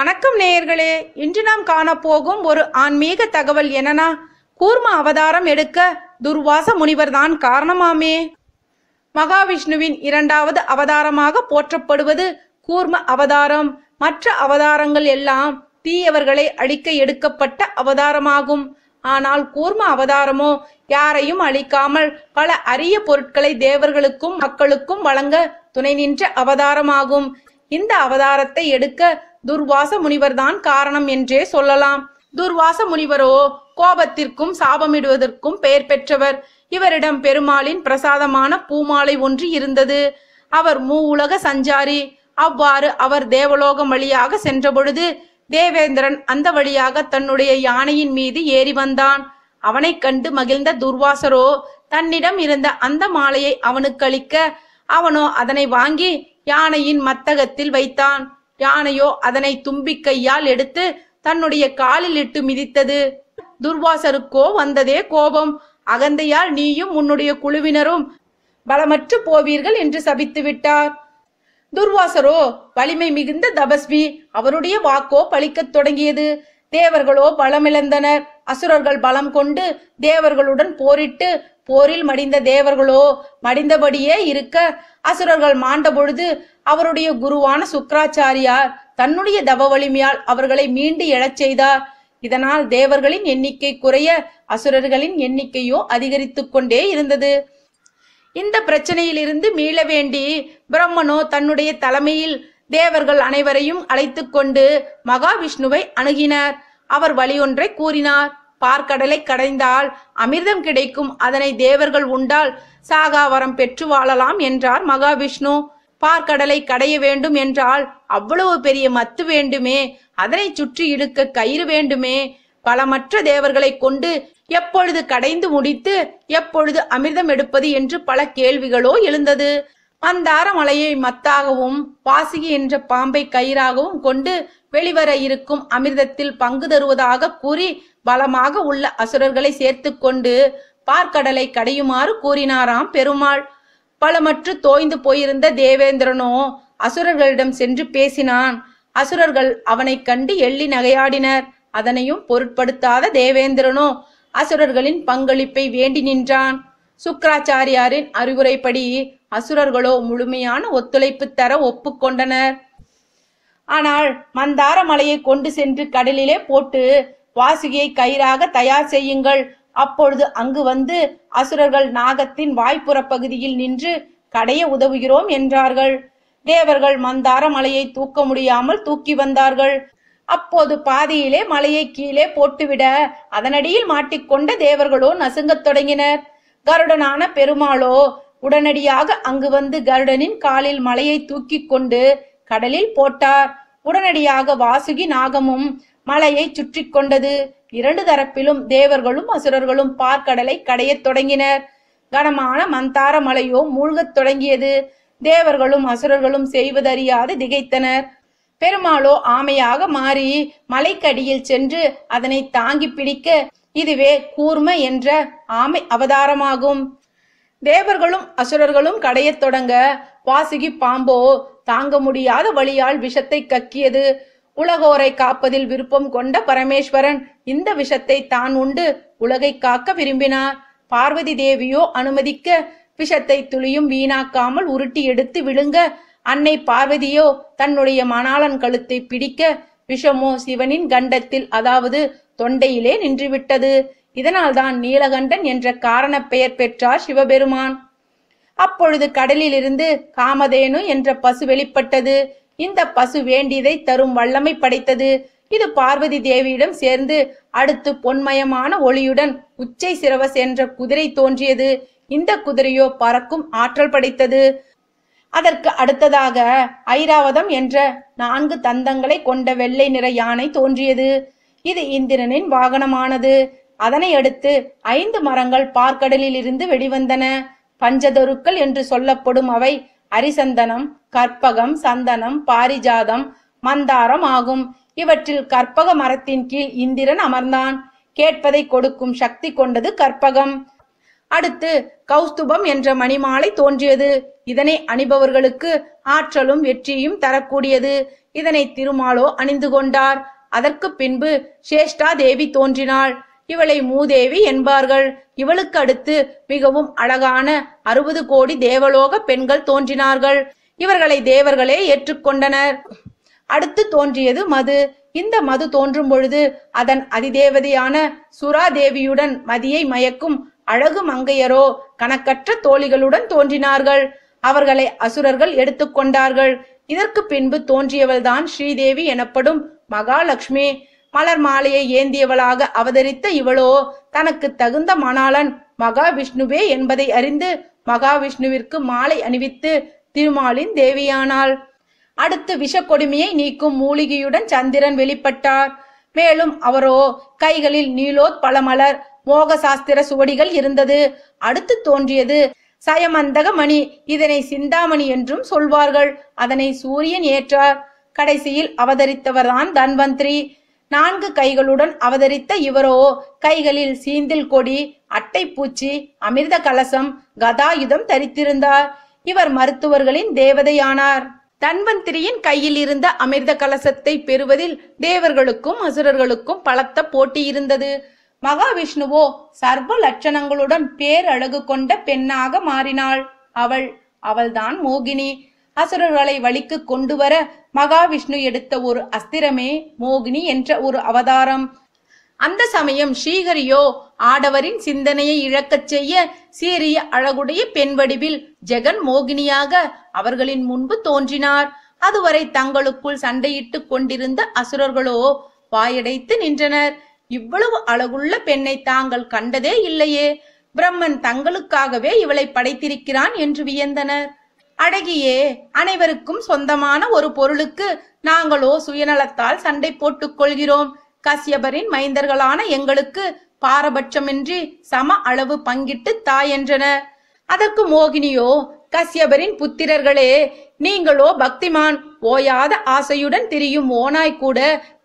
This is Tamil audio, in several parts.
வணக்கம் நேயர்களே இன்று நாம் காணப்போகும் ஒரு ஆன்மீக தகவல் என்னனா கூர்ம அவதாரம் எடுக்க துர்வாச முனிவர் தான் காரணமாமே மகாவிஷ்ணுவின் இரண்டாவது அவதாரமாக போற்றப்படுவது கூர்ம அவதாரம் மற்ற அவதாரங்கள் எல்லாம் தீயவர்களை அழிக்க எடுக்கப்பட்ட அவதாரமாகும் ஆனால் கூர்ம அவதாரமோ யாரையும் அழிக்காமல் பல அரிய பொருட்களை தேவர்களுக்கும் மக்களுக்கும் வழங்க துணை நின்ற அவதாரமாகும் இந்த அவதாரத்தை எடுக்க துர்வாச முனிவர்தான் காரணம் என்றே சொல்லலாம் துர்வாச முனிவரோ கோபத்திற்கும் சாபமிடுவதற்கும் பெயர் பெற்றவர் இவரிடம் பெருமாளின் பிரசாதமான பூமாலை ஒன்று இருந்தது அவர் மூ உலக சஞ்சாரி அவ்வாறு அவர் தேவலோகம் வழியாக சென்றபொழுது தேவேந்திரன் அந்த வழியாக தன்னுடைய யானையின் மீது ஏறி வந்தான் அவனைக் கண்டு மகிழ்ந்த துர்வாசரோ தன்னிடம் இருந்த அந்த மாலையை அவனுக்கு அளிக்க அவனோ அதனை வாங்கி யானையின் மத்தகத்தில் வைத்தான் யானையோ அதனை தும்பிக்கையால் எடுத்து தன்னுடைய காலில் இட்டு மிதித்தது துர்வாசருக்கோ வந்ததே கோபம் அகந்தையால் நீயும் உன்னுடைய குழுவினரும் பலமற்று போவீர்கள் என்று சபித்து விட்டார் துர்வாசரோ வலிமை மிகுந்த தபஸ்வி அவருடைய வாக்கோ பலிக்கத் தொடங்கியது தேவர்களோ பலமிழந்தனர் அசுரர்கள் பலம் கொண்டு தேவர்களுடன் போரிட்டு போரில் மடிந்த தேவர்களோ மடிந்தபடியே இருக்க அசுரர்கள் மாண்ட பொழுது அவருடைய குருவான சுக்கராச்சாரியார் தன்னுடைய தவ வலிமையால் அவர்களை மீண்டு எழச் செய்தார் இதனால் தேவர்களின் எண்ணிக்கை குறைய அசுரர்களின் எண்ணிக்கையோ அதிகரித்து கொண்டே இருந்தது இந்த பிரச்சனையிலிருந்து மீள வேண்டி பிரம்மனோ தன்னுடைய தலைமையில் தேவர்கள் அனைவரையும் அழைத்து கொண்டு மகாவிஷ்ணுவை அணுகினார் அவர் வழி ஒன்றை கூறினார் பார்க்கடலை கடைந்தால் அமிர்தம் கிடைக்கும் அதனை தேவர்கள் உண்டால் சாகாவரம் பெற்று வாழலாம் என்றார் மகாவிஷ்ணு பார்க்கடலை கடைய வேண்டும் என்றால் அவ்வளவு பெரிய மத்து வேண்டுமே அதனை சுற்றி இழுக்க கயிறு வேண்டுமே பலமற்ற தேவர்களை கொண்டு எப்பொழுது கடைந்து முடித்து எப்பொழுது அமிர்தம் எடுப்பது என்று பல கேள்விகளோ எழுந்தது மந்தார மலையை மத்தாகவும் பாசிகி என்ற பாம்பை கயிறாகவும் கொண்டு வெளிவர இருக்கும் அமிர்தத்தில் பங்கு தருவதாக கூறி பலமாக உள்ள அசுரர்களை சேர்த்து கொண்டு பார்க்கடலை கடையுமாறு கூறினாராம் பெருமாள் பலமற்று தோய்ந்து போயிருந்த தேவேந்திரனோ அசுரர்களிடம் சென்று பேசினான் அசுரர்கள் அவனை கண்டு எள்ளி நகையாடினர் அதனையும் பொருட்படுத்தாத தேவேந்திரனோ அசுரர்களின் பங்களிப்பை வேண்டி நின்றான் சுக்கராச்சாரியாரின் அறிவுரைப்படி அசுரர்களோ முழுமையான ஒத்துழைப்பு தர ஒப்புக்கொண்டனர் ஆனால் மந்தார மலையை கொண்டு சென்று கடலிலே போட்டு வாசுகியை கயிறாக தயார் செய்யுங்கள் அப்பொழுது அங்கு வந்து அசுரர்கள் நாகத்தின் வாய்ப்புற பகுதியில் நின்று கடைய உதவுகிறோம் என்றார்கள் தேவர்கள் மந்தார மலையை தூக்க முடியாமல் தூக்கி வந்தார்கள் அப்போது பாதியிலே மலையை கீழே போட்டுவிட அதனடியில் மாட்டிக்கொண்ட தேவர்களோ நசுங்கத் தொடங்கினர் கருடனான பெருமாளோ உடனடியாக அங்கு வந்து கருடனின் காலில் மலையை தூக்கி கொண்டு கடலில் போட்டார் உடனடியாக வாசுகி நாகமும் மலையை சுற்றி கொண்டது இரண்டு தரப்பிலும் தேவர்களும் அசுரர்களும் பார்க்கடலை கடையத் தொடங்கினர் கனமான மந்தார மலையோ மூழ்கத் தொடங்கியது தேவர்களும் அசுரர்களும் செய்வதறியாது திகைத்தனர் பெருமாளோ ஆமையாக மாறி மலைக்கடியில் சென்று அதனை தாங்கி பிடிக்க இதுவே கூர்ம என்ற ஆமை அவதாரமாகும் தேவர்களும் அசுரர்களும் கடையத் தொடங்க வாசுகி பாம்போ தாங்க முடியாத வழியால் விஷத்தை கக்கியது உலகோரை காப்பதில் விருப்பம் கொண்ட பரமேஸ்வரன் இந்த விஷத்தை தான் உண்டு உலகை காக்க விரும்பினார் பார்வதி தேவியோ அனுமதிக்க விஷத்தை துளியும் வீணாக்காமல் உருட்டி எடுத்து விழுங்க அன்னை பார்வதியோ தன்னுடைய மணாளன் கழுத்தை பிடிக்க விஷமோ சிவனின் கண்டத்தில் அதாவது தொண்டையிலே நின்றுவிட்டது இதனால்தான் நீலகண்டன் என்ற காரண பெயர் பெற்றார் சிவபெருமான் அப்பொழுது கடலிலிருந்து காமதேனு என்ற பசு வெளிப்பட்டது இந்த பசு வேண்டியதை தரும் வல்லமை படைத்தது இது பார்வதி தேவியிடம் சேர்ந்து அடுத்து பொன்மயமான ஒளியுடன் உச்சை சிரவஸ் என்ற குதிரை தோன்றியது இந்த குதிரையோ பறக்கும் ஆற்றல் படைத்தது அதற்கு அடுத்ததாக ஐராவதம் என்ற நான்கு தந்தங்களை கொண்ட வெள்ளை நிற யானை தோன்றியது இது இந்திரனின் வாகனமானது அதனை அடுத்து ஐந்து மரங்கள் பார்க்கடலில் இருந்து வெளிவந்தன பஞ்சதருக்கள் என்று சொல்லப்படும் அவை அரிசந்தனம் கற்பகம் சந்தனம் பாரிஜாதம் மந்தாரம் ஆகும் இவற்றில் கற்பக மரத்தின் கீழ் இந்திரன் அமர்ந்தான் கேட்பதை கொடுக்கும் சக்தி கொண்டது கற்பகம் அடுத்து கௌஸ்துபம் என்ற மணிமாலை தோன்றியது இதனை அணிபவர்களுக்கு ஆற்றலும் வெற்றியும் தரக்கூடியது இதனை திருமாலோ அணிந்து கொண்டார் அதற்கு பின்பு சேஷ்டா தேவி தோன்றினாள் இவளை மூதேவி என்பார்கள் இவளுக்கு அடுத்து மிகவும் அழகான அறுபது கோடி தேவலோக பெண்கள் தோன்றினார்கள் இவர்களை தேவர்களே ஏற்றுக்கொண்டனர் அடுத்து தோன்றியது மது இந்த மது தோன்றும் பொழுது அதன் அதிதேவதையான சுறாதேவியுடன் மதியை மயக்கும் அழகு மங்கையரோ கணக்கற்ற தோழிகளுடன் தோன்றினார்கள் அவர்களை அசுரர்கள் எடுத்துக்கொண்டார்கள் இதற்கு பின்பு தோன்றியவள்தான் ஸ்ரீதேவி எனப்படும் மகாலட்சுமி மலர் மாலையை ஏந்தியவளாக அவதரித்த இவளோ தனக்கு தகுந்த மணாளன் மகாவிஷ்ணுவே என்பதை அறிந்து மகாவிஷ்ணுவிற்கு மாலை அணிவித்து திருமாலின் தேவியானாள் அடுத்து கொடுமையை நீக்கும் மூலிகையுடன் சந்திரன் வெளிப்பட்டார் மேலும் அவரோ கைகளில் நீலோத் பழமலர் மோக சாஸ்திர சுவடிகள் இருந்தது அடுத்து தோன்றியது சயமந்தக மணி இதனை சிந்தாமணி என்றும் சொல்வார்கள் அதனை சூரியன் ஏற்றார் கடைசியில் அவதரித்தவர்தான் தன்வந்திரி நான்கு கைகளுடன் அவதரித்த இவரோ கைகளில் சீந்தில் கொடி அட்டை பூச்சி அமிர்த கலசம் கதாயுதம் தரித்திருந்தார் இவர் மருத்துவர்களின் தேவதையானார் தன்வந்திரியின் கையில் இருந்த அமிர்த கலசத்தை பெறுவதில் தேவர்களுக்கும் அசுரர்களுக்கும் பலத்த போட்டி இருந்தது மகாவிஷ்ணுவோ சர்வ லட்சணங்களுடன் பேரழகு கொண்ட பெண்ணாக மாறினாள் அவள் அவள்தான் மோகினி அசுரர்களை வழிக்கு கொண்டு வர மகாவிஷ்ணு எடுத்த ஒரு அஸ்திரமே மோகினி என்ற ஒரு அவதாரம் அந்த சமயம் ஸ்ரீஹரியோ ஆடவரின் சிந்தனையை இழக்கச் செய்ய சீரிய அழகுடைய பெண் வடிவில் ஜெகன் மோகினியாக அவர்களின் முன்பு தோன்றினார் அதுவரை தங்களுக்குள் சண்டையிட்டு கொண்டிருந்த அசுரர்களோ வாயடைத்து நின்றனர் இவ்வளவு அழகுள்ள பெண்ணை தாங்கள் கண்டதே இல்லையே பிரம்மன் தங்களுக்காகவே இவளை படைத்திருக்கிறான் என்று வியந்தனர் அழகியே அனைவருக்கும் சொந்தமான ஒரு பொருளுக்கு நாங்களோ சுயநலத்தால் சண்டை போட்டுக் கொள்கிறோம் கசியபரின் மைந்தர்களான எங்களுக்கு பாரபட்சமின்றி சம அளவு பங்கிட்டு தாயென்றன அதற்கு மோகினியோ கசியபரின் புத்திரர்களே நீங்களோ பக்திமான் ஓயாத ஆசையுடன் திரியும் ஓனாய் கூட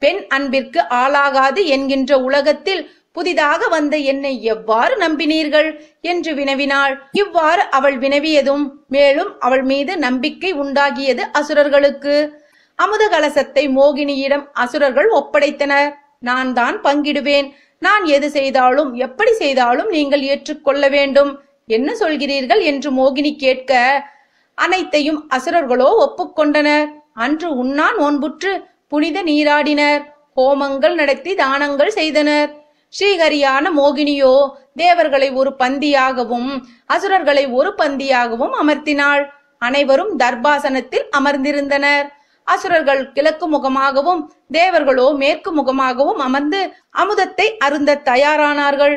பெண் அன்பிற்கு ஆளாகாது என்கின்ற உலகத்தில் புதிதாக வந்த என்னை எவ்வாறு நம்பினீர்கள் என்று வினவினாள் இவ்வாறு அவள் வினவியதும் மேலும் அவள் மீது நம்பிக்கை உண்டாகியது அசுரர்களுக்கு அமுத கலசத்தை மோகினியிடம் அசுரர்கள் ஒப்படைத்தனர் நான் தான் பங்கிடுவேன் நான் எது செய்தாலும் எப்படி செய்தாலும் நீங்கள் ஏற்றுக்கொள்ள வேண்டும் என்ன சொல்கிறீர்கள் என்று மோகினி கேட்க அனைத்தையும் அசுரர்களோ ஒப்புக்கொண்டனர் அன்று உன்னான் ஒன்புற்று புனித நீராடினர் ஹோமங்கள் நடத்தி தானங்கள் செய்தனர் ஸ்ரீஹரியான மோகினியோ தேவர்களை ஒரு பந்தியாகவும் அசுரர்களை ஒரு பந்தியாகவும் அமர்த்தினாள் அனைவரும் தர்பாசனத்தில் அமர்ந்திருந்தனர் அசுரர்கள் கிழக்கு முகமாகவும் தேவர்களோ மேற்கு முகமாகவும் அமர்ந்து அமுதத்தை அருந்த தயாரானார்கள்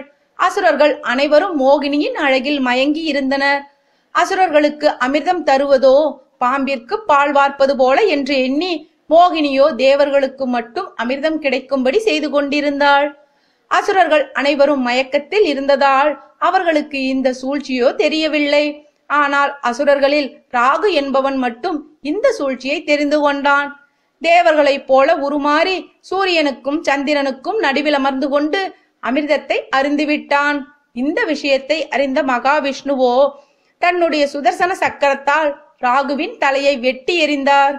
அசுரர்கள் அனைவரும் மோகினியின் அழகில் மயங்கி இருந்தனர் அசுரர்களுக்கு அமிர்தம் தருவதோ பாம்பிற்கு பால் வார்ப்பது போல என்று எண்ணி மோகினியோ தேவர்களுக்கு மட்டும் அமிர்தம் கிடைக்கும்படி செய்து கொண்டிருந்தாள் அசுரர்கள் அனைவரும் மயக்கத்தில் இருந்ததால் அவர்களுக்கு இந்த சூழ்ச்சியோ தெரியவில்லை ஆனால் அசுரர்களில் ராகு என்பவன் மட்டும் இந்த சூழ்ச்சியை தெரிந்து கொண்டான் தேவர்களைப் போல உருமாறி சூரியனுக்கும் சந்திரனுக்கும் நடுவில் அமர்ந்து கொண்டு அமிர்தத்தை அருந்துவிட்டான் இந்த விஷயத்தை அறிந்த மகாவிஷ்ணுவோ தன்னுடைய சுதர்சன சக்கரத்தால் ராகுவின் தலையை வெட்டி எறிந்தார்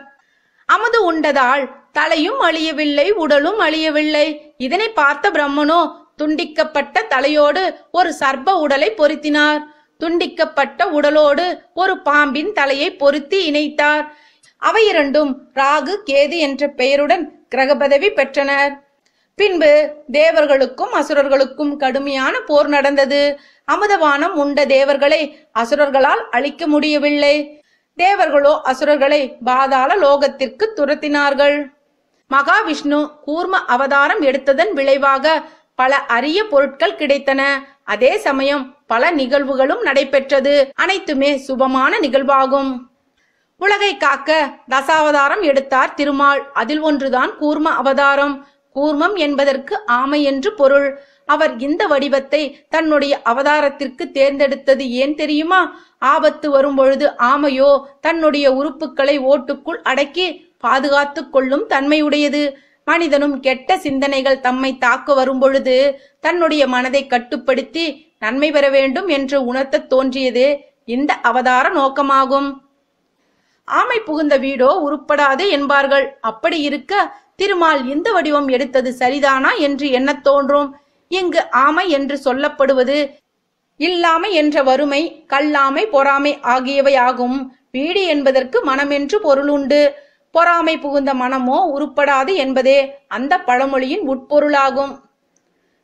அமுது உண்டதால் தலையும் அழியவில்லை உடலும் அழியவில்லை இதனை பார்த்த பிரம்மனோ துண்டிக்கப்பட்ட தலையோடு ஒரு சர்ப உடலை பொருத்தினார் துண்டிக்கப்பட்ட உடலோடு ஒரு பாம்பின் தலையை பொருத்தி இணைத்தார் அவை இரண்டும் ராகு கேது என்ற பெயருடன் கிரகபதவி பெற்றனர் பின்பு தேவர்களுக்கும் அசுரர்களுக்கும் கடுமையான போர் நடந்தது அமுதவானம் உண்ட தேவர்களை அசுரர்களால் அழிக்க முடியவில்லை தேவர்களோ அசுரர்களை பாதாள லோகத்திற்கு துரத்தினார்கள் மகாவிஷ்ணு கூர்ம அவதாரம் எடுத்ததன் விளைவாக பல அரிய பொருட்கள் கிடைத்தன அதே சமயம் பல நிகழ்வுகளும் நடைபெற்றது அனைத்துமே சுபமான நிகழ்வாகும் உலகை காக்க தசாவதாரம் எடுத்தார் திருமால் அதில் ஒன்றுதான் கூர்ம அவதாரம் கூர்மம் என்பதற்கு ஆமை என்று பொருள் அவர் இந்த வடிவத்தை தன்னுடைய அவதாரத்திற்கு தேர்ந்தெடுத்தது ஏன் தெரியுமா ஆபத்து வரும்பொழுது ஆமையோ தன்னுடைய உறுப்புகளை ஓட்டுக்குள் அடக்கி பாதுகாத்து கொள்ளும் தன்மையுடையது மனிதனும் கெட்ட சிந்தனைகள் தம்மை தாக்க வரும்பொழுது தன்னுடைய மனதை கட்டுப்படுத்தி நன்மை பெற வேண்டும் என்று உணர்த்த தோன்றியது இந்த அவதார நோக்கமாகும் ஆமை புகுந்த வீடோ உருப்படாது என்பார்கள் அப்படி இருக்க திருமால் இந்த வடிவம் எடுத்தது சரிதானா என்று என்ன தோன்றும் இங்கு ஆமை என்று சொல்லப்படுவது இல்லாமை என்ற வறுமை கல்லாமை பொறாமை ஆகியவை ஆகும் வீடு என்பதற்கு மனம் என்று பொருள் உண்டு பொறாமை புகுந்த மனமோ உருப்படாது என்பதே அந்த பழமொழியின் உட்பொருளாகும்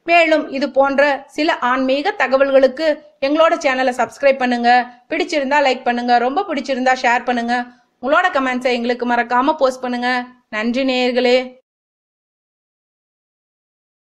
மேலும் இது போன்ற சில ஆன்மீக தகவல்களுக்கு எங்களோட சேனலை சப்ஸ்கிரைப் பண்ணுங்க பிடிச்சிருந்தா லைக் பண்ணுங்க ரொம்ப பிடிச்சிருந்தா ஷேர் பண்ணுங்க உங்களோட கமெண்ட்ஸை எங்களுக்கு மறக்காம போஸ்ட் பண்ணுங்க நன்றி நேயர்களே